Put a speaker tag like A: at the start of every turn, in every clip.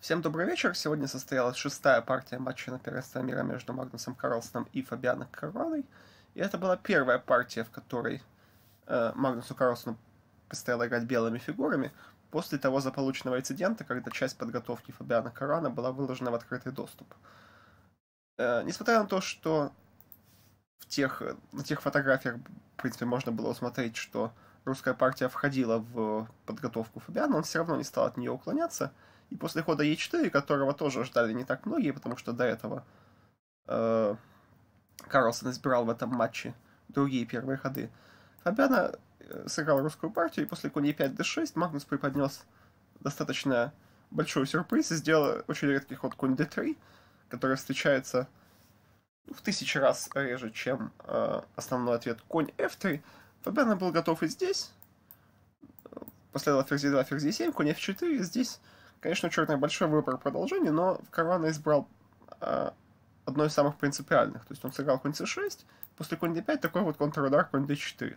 A: Всем добрый вечер. Сегодня состоялась шестая партия матча на первенство мира между Магнусом Карлсоном и Фабианом Короной. И это была первая партия, в которой э, Магнусу Карлсону предстояло играть белыми фигурами после того заполученного инцидента, когда часть подготовки Фабиана Корона была выложена в открытый доступ. Э, несмотря на то, что в тех, на тех фотографиях, в принципе, можно было усмотреть, что русская партия входила в подготовку Фабиана, он все равно не стал от нее уклоняться – и после хода Е4, которого тоже ждали не так многие, потому что до этого э, Карлсон избирал в этом матче другие первые ходы. Фабиана э, сыграл русскую партию, и после коней 5 d6 Магнус преподнес достаточно большой сюрприз и сделал очень редкий ход конь d3, который встречается ну, в тысячи раз реже, чем э, основной ответ конь f3. Фабиана был готов и здесь. Э, последовал ферзь 2, ферзь 7, конь f4, и здесь Конечно, черный большой выбор продолжений, но Карвана избрал э, одно из самых принципиальных. То есть он сыграл конь c6, после конь d5 такой вот контрудар конь d4.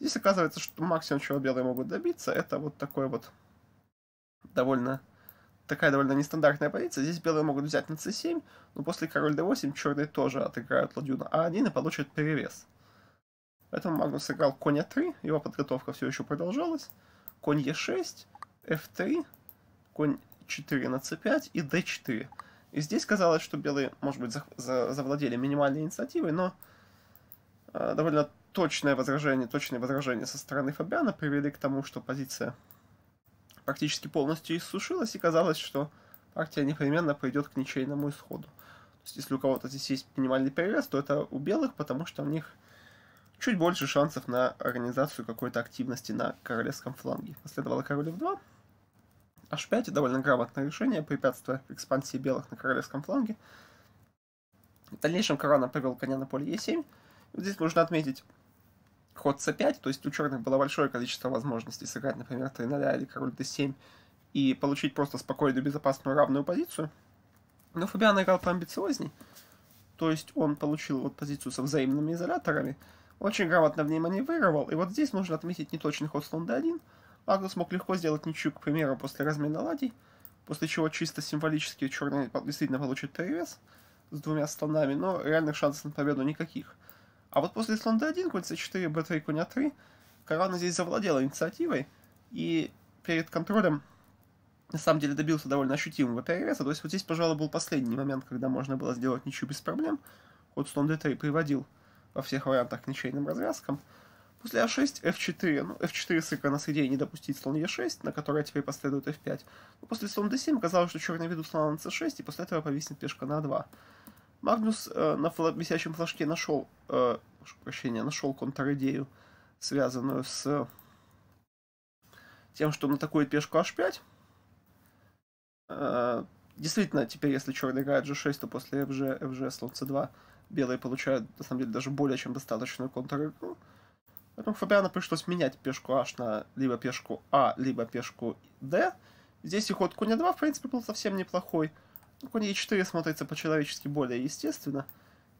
A: Здесь оказывается, что максимум, чего белые могут добиться, это вот такой вот довольно такая довольно нестандартная позиция. Здесь белые могут взять на c7, но после король d8 черные тоже отыграют ладью на a1 а и получат перевес. Поэтому Магнус сыграл конь а3, его подготовка все еще продолжалась. Конь e6, f3, конь 4 на c5 и d4. И здесь казалось, что белые, может быть, за, за, завладели минимальной инициативой, но э, довольно точное возражение, точное возражение со стороны Фабиана привели к тому, что позиция практически полностью иссушилась, и казалось, что партия непременно пойдет к ничейному исходу. То есть, если у кого-то здесь есть минимальный перевес, то это у белых, потому что у них чуть больше шансов на организацию какой-то активности на королевском фланге. Последовало король f2, h5 довольно грамотное решение, препятствуя экспансии белых на королевском фланге. В дальнейшем Карана привел коня на поле e7. Вот здесь нужно отметить ход c5, то есть у черных было большое количество возможностей сыграть, например, 3 0 или король d7 и получить просто спокойную, безопасную, равную позицию. Но Фабиан играл поамбициозней, то есть он получил вот позицию со взаимными изоляторами, очень грамотно в ней маневрировал, и вот здесь нужно отметить неточный ход слон d1, Агнус мог легко сделать ничью, к примеру, после размена ладей, после чего чисто символически черный действительно получит перевес с двумя слонами, но реальных шансов на победу никаких. А вот после слон d1, конь c4, b3, конь a3, Карана здесь завладела инициативой, и перед контролем на самом деле добился довольно ощутимого перевеса. То есть вот здесь, пожалуй, был последний момент, когда можно было сделать ничью без проблем. Вот слон d3 приводил во всех вариантах к ничейным развязкам. После А6 F4, ну F4 сыка нас идеей не допустить слон E6, на которой теперь последует F5. Но ну, после слон D7 казалось, что черный ведут слона на C6, и после этого повиснет пешка на А2. Магнус э, на фла висячем флажке нашел, э, прошу прощения, нашел контр-идею, связанную с э, тем, что он атакует пешку H5. Э, действительно, теперь, если черный играет G6, то после FG, FG слон C2 белые получают, на самом деле, даже более чем достаточную контр-игру. Потом ну, Фабиана пришлось менять пешку H на либо пешку А, либо пешку D. Здесь и ход коня 2, в принципе, был совсем неплохой. Но ну, конь e 4 смотрится по-человечески более естественно.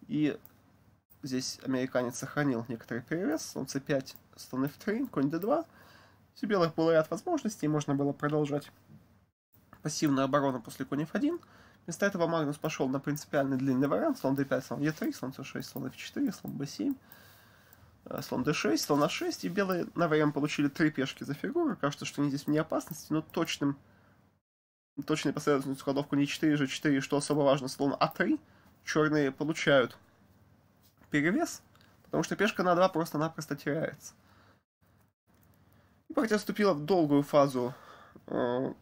A: И здесь американец сохранил некоторый перевес. Слон c5, слон f3, конь d2. У белых был ряд возможностей, можно было продолжать пассивную оборону после конь f1. Вместо этого Магнус пошел на принципиальный длинный вариант. Слон d5, слон e3, слон c6, слон f4, слон b7 слон d6, слон a6, а и белые на ВМ получили три пешки за фигуру. Кажется, что они здесь не опасности, но точным точной последовательностью кладовку не 4, же 4, что особо важно, слон а3. Черные получают перевес, потому что пешка на 2 просто-напросто теряется. И партия вступила в долгую фазу, э,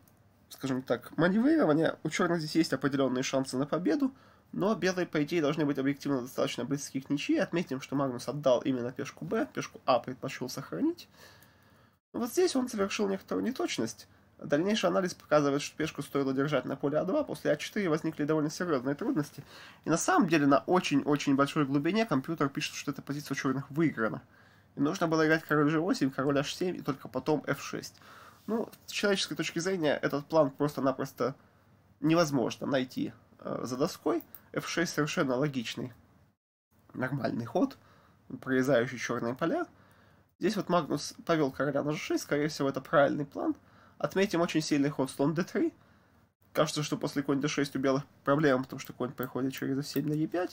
A: скажем так, маневрирования. У черных здесь есть определенные шансы на победу, но белые, по идее, должны быть объективно достаточно близки к ничьи. Отметим, что Магнус отдал именно пешку Б, пешку А предпочел сохранить. Но вот здесь он совершил некоторую неточность. Дальнейший анализ показывает, что пешку стоило держать на поле А2, после А4 возникли довольно серьезные трудности. И на самом деле на очень-очень большой глубине компьютер пишет, что эта позиция у черных выиграна. И нужно было играть король g8, король h7 и только потом f6. Ну, с человеческой точки зрения, этот план просто-напросто невозможно найти э, за доской f6 совершенно логичный, нормальный ход, прорезающий черные поля. Здесь вот Магнус повел короля на g6, скорее всего, это правильный план. Отметим очень сильный ход слон d3. Кажется, что после конь d6 у белых проблема, потому что конь приходит через f7 на e5.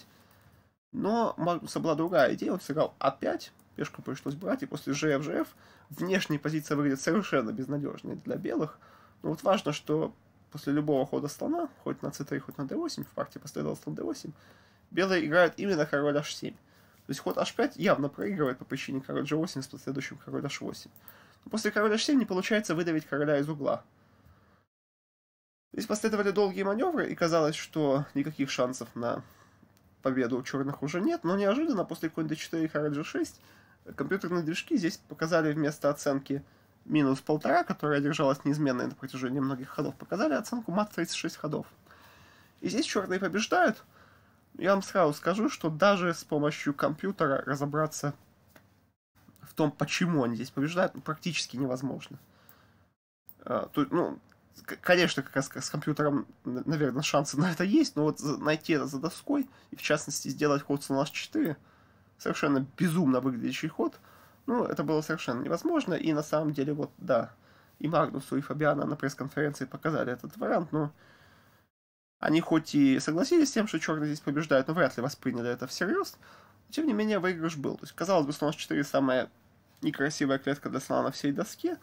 A: Но Магнуса была другая идея, он сыграл a а 5 пешку пришлось брать, и после gf, gf внешняя позиция выглядит совершенно безнадежной для белых. Но вот важно, что после любого хода слона, хоть на c3, хоть на d8, в партии последовал слон d8, белые играют именно король h7. То есть ход h5 явно проигрывает по причине король g8 с последующим король h8. Но после короля h7 не получается выдавить короля из угла. Здесь последовали долгие маневры, и казалось, что никаких шансов на победу у черных уже нет, но неожиданно после конь d4 и король g6 компьютерные движки здесь показали вместо оценки минус полтора, которая держалась неизменной на протяжении многих ходов, показали оценку мат 36 ходов. И здесь черные побеждают. Я вам сразу скажу, что даже с помощью компьютера разобраться в том, почему они здесь побеждают, ну, практически невозможно. А, ну, конечно, как раз с компьютером, наверное, шансы на это есть, но вот найти это за доской, и в частности сделать ход слон h4, совершенно безумно выглядящий ход – ну, это было совершенно невозможно, и на самом деле, вот, да, и Магнусу, и Фабиана на пресс-конференции показали этот вариант, но они хоть и согласились с тем, что черные здесь побеждают, но вряд ли восприняли это всерьез, но, тем не менее, выигрыш был. То есть, казалось бы, слон 4 самая некрасивая клетка для слона на всей доске,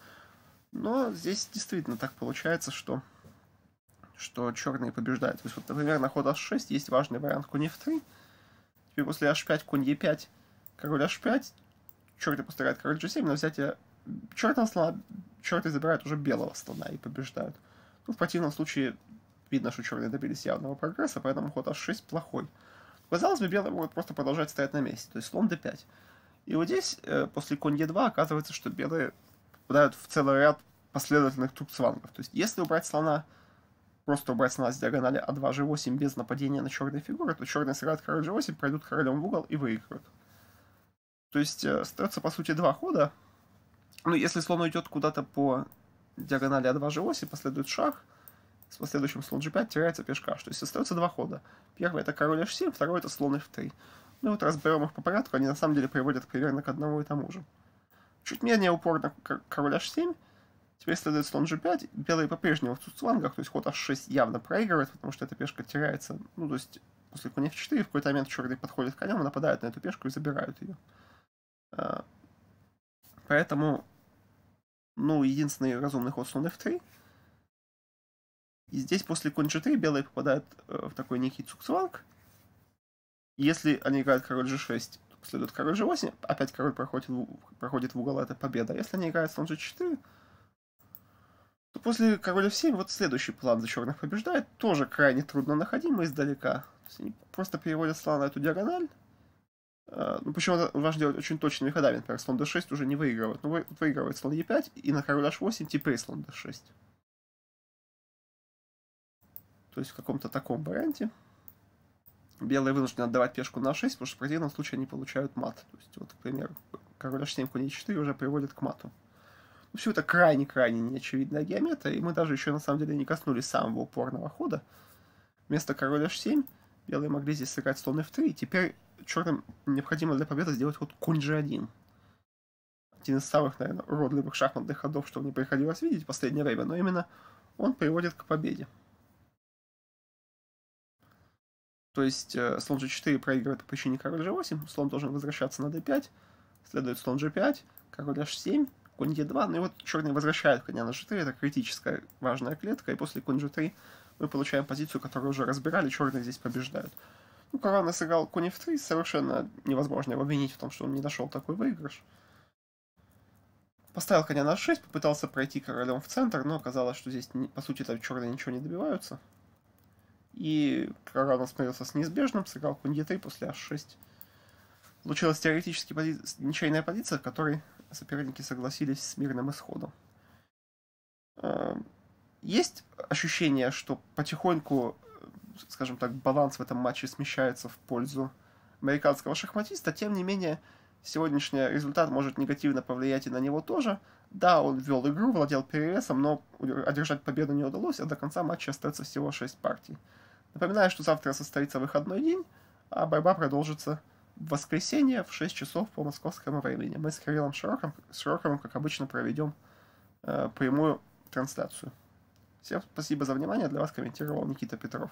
A: но здесь действительно так получается, что что черные побеждают. То есть, вот, например, на ход h6 есть важный вариант конь f3. Теперь после h5 конь e5, король h5, черты повторяют король g7, но взятие черного слона, черты забирают уже белого слона и побеждают. Ну, в противном случае видно, что черные добились явного прогресса, поэтому ход h6 плохой. Казалось бы, белые могут просто продолжать стоять на месте, то есть слон d5. И вот здесь, э, после конь e2, оказывается, что белые попадают в целый ряд последовательных турксвангов. То есть, если убрать слона, просто убрать слона с диагонали а2, g8 без нападения на черные фигуры, то черные сыграют король g8, пройдут королем в угол и выиграют. То есть э, остается, по сути, два хода. Ну, если слон идет куда-то по диагонали А2 же оси, последует шах, с последующим слон G5 теряется пешка. То есть остается два хода. Первый это король H7, второй это слон F3. Ну вот разберем их по порядку, они на самом деле приводят примерно к одному и тому же. Чуть менее упорно король H7, теперь следует слон G5, белые по-прежнему в цуцлангах, то есть ход H6 явно проигрывает, потому что эта пешка теряется, ну то есть после конь F4 в какой-то момент черный подходит к коням, нападают на эту пешку и забирают ее. Э, поэтому, ну, единственный разумный ход слон f3. И здесь после конь g3 белые попадают э, в такой некий цукцванг. Если они играют король g6, следует король g8, опять король проходит, проходит в угол, а это победа. Если они играют слон g4, то после короля f7 вот следующий план за черных побеждает, тоже крайне трудно находимый издалека. они просто переводят слона на эту диагональ, Э, ну, причем важно делать очень точными ходами. Например, слон d6 уже не выигрывает. Ну, выигрывает слон e5, и на король h8 теперь слон d6. То есть в каком-то таком варианте. Белые вынуждены отдавать пешку на 6, потому что в противном случае они получают мат. То есть, вот, к примеру, король h7, конь e4 уже приводит к мату. Ну, все это крайне-крайне неочевидная геометрия, и мы даже еще, на самом деле, не коснулись самого упорного хода. Вместо короля h7 белые могли здесь сыграть слон f3, и теперь черным необходимо для победы сделать ход конь g1. Один из самых, наверное, уродливых шахматных ходов, что мне приходилось видеть в последнее время, но именно он приводит к победе. То есть э, слон g4 проигрывает по причине король g8, слон должен возвращаться на d5, следует слон g5, король h7, конь e2, ну и вот черные возвращают, коня на g3, это критическая важная клетка, и после конь g3 мы получаем позицию, которую уже разбирали, черные здесь побеждают. Ну, Карана сыграл конь в 3, совершенно невозможно его обвинить в том, что он не нашел такой выигрыш. Поставил коня на 6, попытался пройти королем в центр, но оказалось, что здесь, по сути, там черные ничего не добиваются. И Карана смирился с неизбежным, сыграл конь e3 после h6. Получилась теоретически пози... ничейная позиция, в которой соперники согласились с мирным исходом. Эм, есть ощущение, что потихоньку скажем так, баланс в этом матче смещается в пользу американского шахматиста. Тем не менее, сегодняшний результат может негативно повлиять и на него тоже. Да, он вел игру, владел перевесом, но одержать победу не удалось, а до конца матча остается всего 6 партий. Напоминаю, что завтра состоится выходной день, а борьба продолжится в воскресенье в 6 часов по московскому времени. Мы с Кириллом широком Широковым как обычно, проведем э, прямую трансляцию. Всем спасибо за внимание. Для вас комментировал Никита Петров.